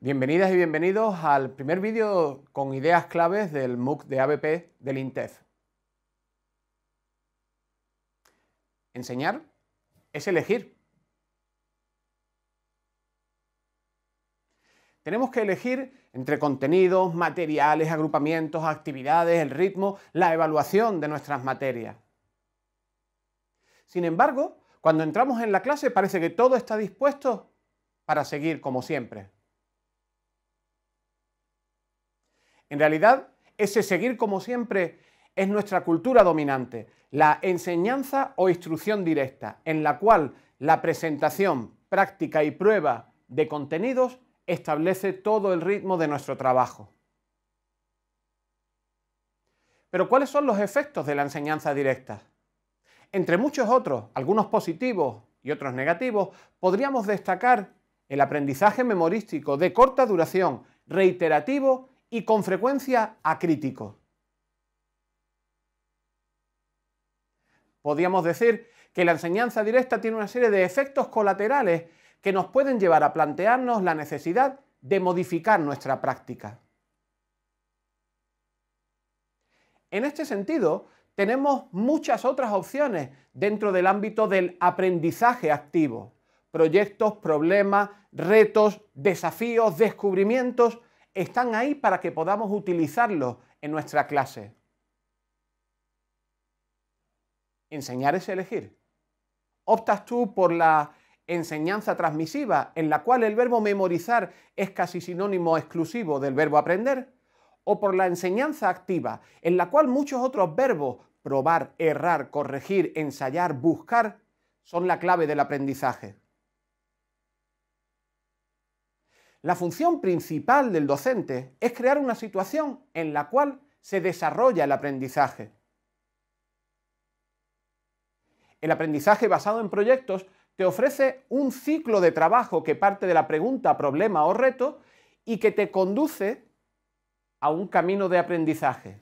Bienvenidas y bienvenidos al primer vídeo con ideas claves del MOOC de ABP del INTEF. Enseñar es elegir. Tenemos que elegir entre contenidos, materiales, agrupamientos, actividades, el ritmo, la evaluación de nuestras materias. Sin embargo, cuando entramos en la clase parece que todo está dispuesto para seguir como siempre. En realidad, ese seguir como siempre es nuestra cultura dominante, la enseñanza o instrucción directa, en la cual la presentación, práctica y prueba de contenidos establece todo el ritmo de nuestro trabajo. Pero ¿cuáles son los efectos de la enseñanza directa? Entre muchos otros, algunos positivos y otros negativos, podríamos destacar el aprendizaje memorístico de corta duración, reiterativo y con frecuencia acrítico. Podríamos decir que la enseñanza directa tiene una serie de efectos colaterales que nos pueden llevar a plantearnos la necesidad de modificar nuestra práctica. En este sentido, tenemos muchas otras opciones dentro del ámbito del aprendizaje activo. Proyectos, problemas, retos, desafíos, descubrimientos están ahí para que podamos utilizarlos en nuestra clase. Enseñar es elegir. Optas tú por la enseñanza transmisiva, en la cual el verbo memorizar es casi sinónimo exclusivo del verbo aprender, o por la enseñanza activa, en la cual muchos otros verbos, probar, errar, corregir, ensayar, buscar, son la clave del aprendizaje. La función principal del docente es crear una situación en la cual se desarrolla el aprendizaje. El aprendizaje basado en proyectos te ofrece un ciclo de trabajo que parte de la pregunta, problema o reto y que te conduce a un camino de aprendizaje.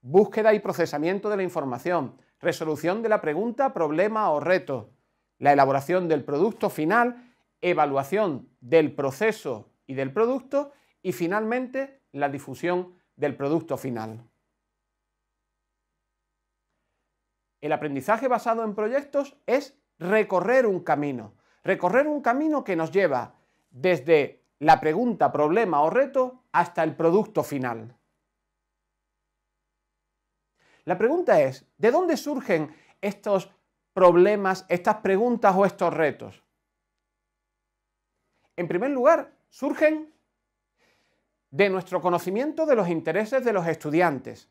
Búsqueda y procesamiento de la información, resolución de la pregunta, problema o reto, la elaboración del producto final, evaluación del proceso y del producto y finalmente la difusión del producto final. El aprendizaje basado en proyectos es recorrer un camino, recorrer un camino que nos lleva desde la pregunta, problema o reto hasta el producto final. La pregunta es, ¿de dónde surgen estos problemas, estas preguntas o estos retos? En primer lugar, surgen de nuestro conocimiento de los intereses de los estudiantes.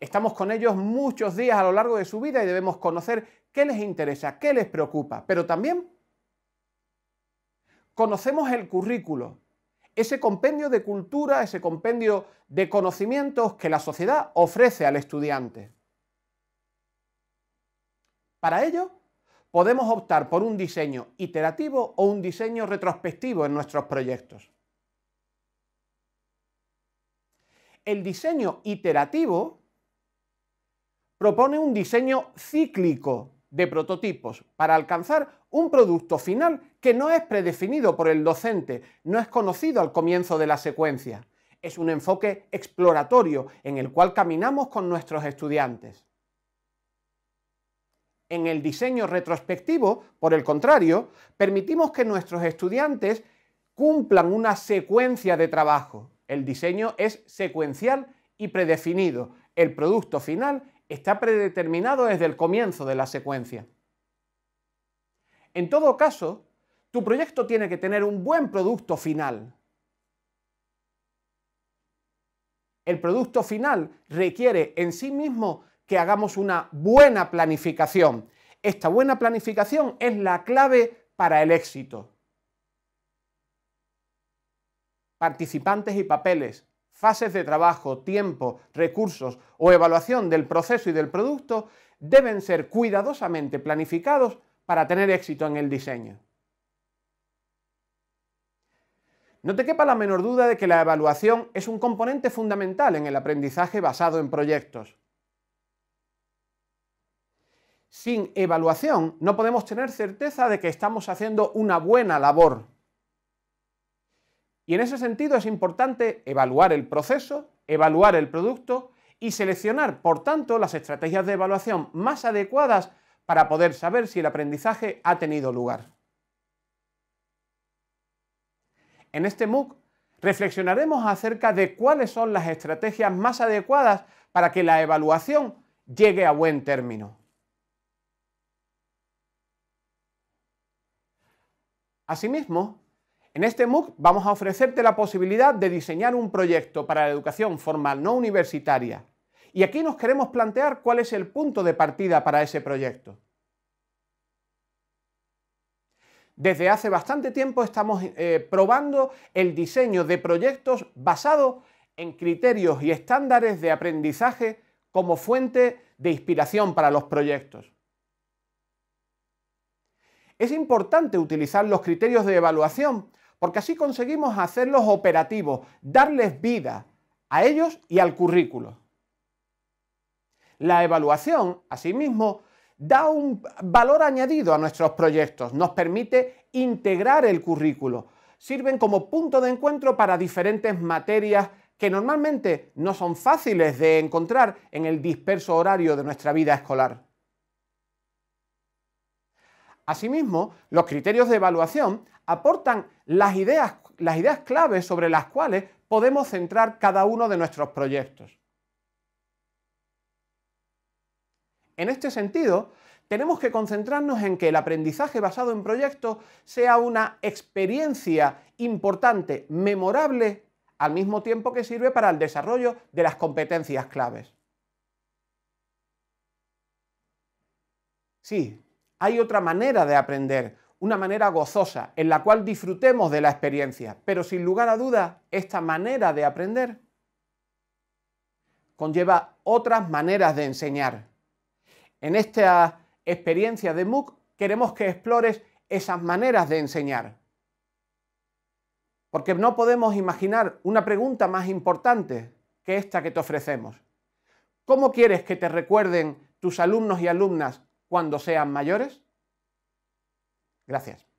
Estamos con ellos muchos días a lo largo de su vida y debemos conocer qué les interesa, qué les preocupa, pero también conocemos el currículo, ese compendio de cultura, ese compendio de conocimientos que la sociedad ofrece al estudiante. Para ello, podemos optar por un diseño iterativo o un diseño retrospectivo en nuestros proyectos. El diseño iterativo propone un diseño cíclico de prototipos para alcanzar un producto final que no es predefinido por el docente, no es conocido al comienzo de la secuencia. Es un enfoque exploratorio en el cual caminamos con nuestros estudiantes. En el diseño retrospectivo, por el contrario, permitimos que nuestros estudiantes cumplan una secuencia de trabajo. El diseño es secuencial y predefinido. El producto final está predeterminado desde el comienzo de la secuencia. En todo caso, tu proyecto tiene que tener un buen producto final. El producto final requiere en sí mismo que hagamos una buena planificación. Esta buena planificación es la clave para el éxito. Participantes y papeles, fases de trabajo, tiempo, recursos o evaluación del proceso y del producto deben ser cuidadosamente planificados para tener éxito en el diseño. No te quepa la menor duda de que la evaluación es un componente fundamental en el aprendizaje basado en proyectos sin evaluación no podemos tener certeza de que estamos haciendo una buena labor. Y en ese sentido es importante evaluar el proceso, evaluar el producto y seleccionar, por tanto, las estrategias de evaluación más adecuadas para poder saber si el aprendizaje ha tenido lugar. En este MOOC reflexionaremos acerca de cuáles son las estrategias más adecuadas para que la evaluación llegue a buen término. Asimismo, en este MOOC vamos a ofrecerte la posibilidad de diseñar un proyecto para la educación formal no universitaria. Y aquí nos queremos plantear cuál es el punto de partida para ese proyecto. Desde hace bastante tiempo estamos eh, probando el diseño de proyectos basados en criterios y estándares de aprendizaje como fuente de inspiración para los proyectos. Es importante utilizar los criterios de evaluación porque así conseguimos hacerlos operativos, darles vida a ellos y al currículo. La evaluación, asimismo, da un valor añadido a nuestros proyectos, nos permite integrar el currículo, sirven como punto de encuentro para diferentes materias que normalmente no son fáciles de encontrar en el disperso horario de nuestra vida escolar. Asimismo, los criterios de evaluación aportan las ideas, las ideas claves sobre las cuales podemos centrar cada uno de nuestros proyectos. En este sentido, tenemos que concentrarnos en que el aprendizaje basado en proyectos sea una experiencia importante, memorable, al mismo tiempo que sirve para el desarrollo de las competencias claves. Sí, hay otra manera de aprender, una manera gozosa, en la cual disfrutemos de la experiencia, pero sin lugar a dudas, esta manera de aprender conlleva otras maneras de enseñar. En esta experiencia de MOOC queremos que explores esas maneras de enseñar. Porque no podemos imaginar una pregunta más importante que esta que te ofrecemos. ¿Cómo quieres que te recuerden tus alumnos y alumnas cuando sean mayores? Gracias.